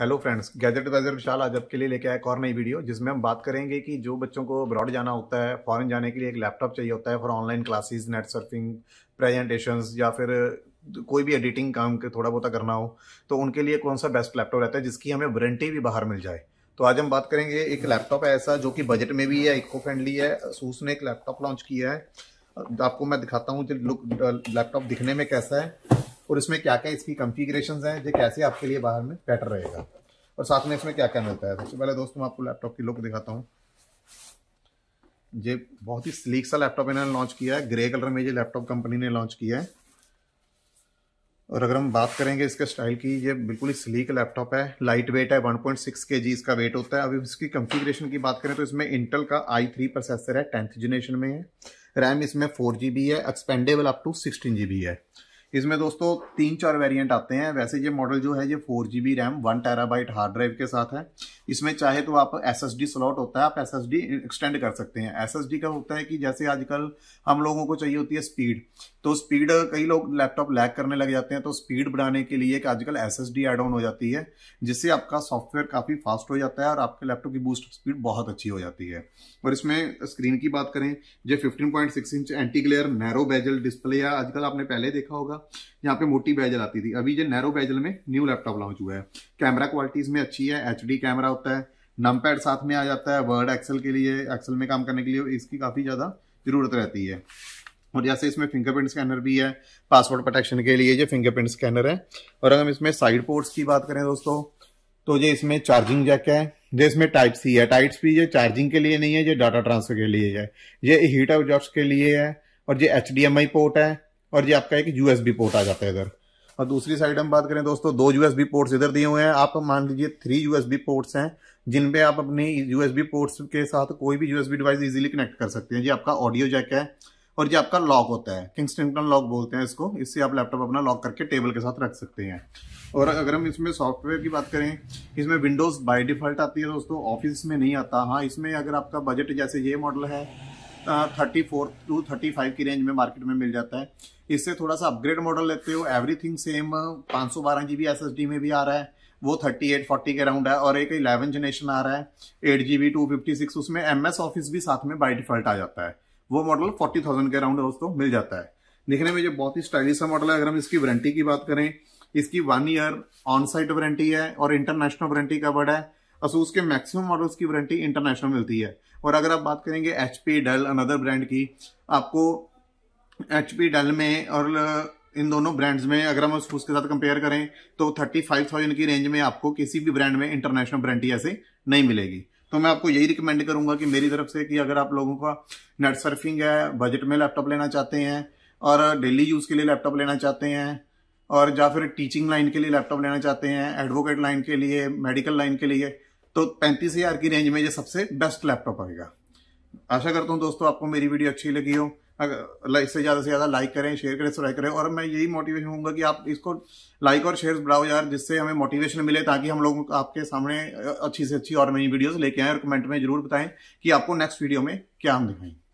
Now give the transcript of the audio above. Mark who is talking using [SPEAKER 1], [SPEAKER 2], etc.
[SPEAKER 1] hello friends gadget वैजेट विशाल आज आपके लिए लेके आया एक और नई वीडियो जिसमें हम बात करेंगे कि जो बच्चों को अब्रॉड जाना होता है फॉरेन जाने के लिए एक लैपटॉप चाहिए होता है for online classes net surfing presentation या फिर कोई भी एडिटिंग काम के थोड़ा बहुत करना हो तो उनके लिए कौन सा बेस्ट लैपटॉप रहता है जिसकी हमें वारंटी भी बाहर मिल जाए तो आज हम बात करेंगे एक लैपटॉप है ऐसा जो कि बजट में भी है इको फ्रेंडली है सूस ने एक लैपटॉप लॉन्च किया है आपको मैं दिखाता हूँ लुक लैपटॉप दिखने में कैसा है और इसमें क्या क्या इसकी कंफिग्रेशन हैं जो कैसे आपके लिए बाहर में बेटर रहेगा और साथ में इसमें क्या क्या मिलता है सबसे पहले दोस्तों आपको लैपटॉप की लुक दिखाता हूँ ये बहुत ही स्लीक सा लैपटॉप इन्होंने लॉन्च किया है ग्रे कलर में ये लैपटॉप कंपनी ने लॉन्च किया है और अगर हम बात करेंगे इसके स्टाइल की ये बिल्कुल ही स्लीक लैपटॉप है लाइट वेट है 1.6 पॉइंट इसका वेट होता है अभी इसकी कंफिग्रेशन की बात करें तो इसमें इंटेल का आई थ्री प्रोसेसर है टेंथ जनरेशन में है रैम इसमें फोर जी है एक्सपेंडेबल अप टू सिक्सटीन है इसमें दोस्तों तीन चार वेरिएंट आते हैं वैसे ये मॉडल जो है ये four G B RAM one terabyte hard drive के साथ है इसमें चाहे तो आप एस एस डी स्लॉट होता है आप एस एस डी एक्सटेंड कर सकते हैं एस एस डी का होता है कि जैसे आजकल हम लोगों को चाहिए होती है स्पीड तो स्पीड कई लोग लैपटॉप लैग करने लग जाते हैं तो स्पीड बढ़ाने के लिए आजकल S S D add on हो जाती है जिससे आपका सॉफ्टवेयर काफ़ी फास्ट हो जाता है और आपके लैपटॉप की बूस्ट स्पीड बहुत अच्छी हो जाती है और इसमें स्क्रीन की बात करें जो fifteen point six inch anti glare narrow bezel display है आजकल आपने पहले देखा होगा यहाँ पे मोटी बेजल आती थी अभी जो नैरो बेजल में न्यू लैपटॉप लॉन्च हुआ है कैमरा क्वालिटीज में अच्छी है एच कैमरा होता है नम साथ में आ जाता है वर्ड एक्सेल के लिए एक्सेल में काम करने के लिए इसकी काफ़ी ज़्यादा ज़रूरत रहती है और जैसे इसमें फिंगरप्रिंट स्कैनर भी है पासवर्ड प्रोटेक्शन के लिए ये फिंगरप्रिंट स्कैनर है और अगर हम इसमें साइड पोर्ट्स की बात करें दोस्तों तो ये इसमें चार्जिंग जैक है जो इसमें टाइप सी है टाइप सी ये चार्जिंग के लिए नहीं है ये डाटा ट्रांसफर के लिए है ये हीट ऑफ के लिए है और ये एच पोर्ट है और ये आपका एक यूएसबी पोर्ट आ जाता है इधर और दूसरी साइड हम बात करें दोस्तों दो यूएसबी पोर्ट्स इधर दिए हुए हैं आप मान लीजिए थ्री यूएसबी पोर्ट्स हैं जिन पे आप अपनी यूएसबी पोर्ट्स के साथ कोई भी यूएसबी डिवाइस इजीली कनेक्ट कर सकते हैं जी आपका ऑडियो जैक है और ये आपका लॉक होता है किंगस्टिंगटन लॉक बोलते हैं इसको इससे आप लैपटॉप अपना लॉक करके टेबल के साथ रख सकते हैं और अगर हम इसमें सॉफ्टवेयर की बात करें इसमें विंडोज़ बाय डिफ़ॉल्ट आती है दोस्तों ऑफिस में नहीं आता हाँ इसमें अगर आपका बजट जैसे ये मॉडल है thirty four two thirty five की रेंज में मार्केट में मिल जाता है इससे थोड़ा सा अपग्रेड मॉडल लेते हो एवरीथिंग सेम पाँच सौ बारह G B S S D में भी आ रहा है वो थर्टी एट फोर्टी के राउंड है और एक इलेवन जनरेशन आ रहा है eight G B two fifty six उसमें एम एस ऑफिस भी साथ में बाई डिफॉल्ट आ जाता है वो मॉडल फोर्टी थाउजेंड के राउंड दोस्तों मिल जाता है दिखने में जो बहुत ही स्टाइलिश सा मॉडल है अगर हम इसकी वारंटी की बात करें इसकी one year on site warranty है और इंटरनेशनल वारंटी कवर्ड है असूस के मैक्सिमम मॉडल्स की वारंटी इंटरनेशनल मिलती है और अगर आप बात करेंगे H P Dell another brand की आपको एच पी डेल में और इन दोनों ब्रांड्स में अगर हम असूस के साथ कंपेयर करें तो थर्टी फाइव थाउजेंड की रेंज में आपको किसी भी ब्रांड में इंटरनेशनल वारंटी ऐसे नहीं मिलेगी तो मैं आपको यही रिकमेंड करूंगा कि मेरी तरफ से कि अगर आप लोगों का नेट सर्फिंग है बजट में लैपटॉप लेना चाहते हैं और डेली यूज़ के लिए लैपटॉप लेना चाहते हैं और या फिर टीचिंग लाइन के लिए लैपटॉप लेना चाहते हैं एडवोकेट लाइन के लिए मेडिकल लाइन के लिए तो पैंतीस हजार की रेंज में ये सबसे बेस्ट लैपटॉप आएगा आशा करता हूँ दोस्तों आपको मेरी वीडियो अच्छी लगी हो अगर इससे ज़्यादा से ज़्यादा लाइक करें शेयर करें सब्सक्राइब करें और मैं यही मोटिवेशन हूँ कि आप इसको लाइक और शेयर बढ़ाओ यार जिससे हमें मोटिवेशन मिले ताकि हम लोग आपके सामने अच्छी से अच्छी और नई वीडियोस लेके आए और कमेंट में जरूर बताएं कि आपको नेक्स्ट वीडियो में क्या हम दिखाएं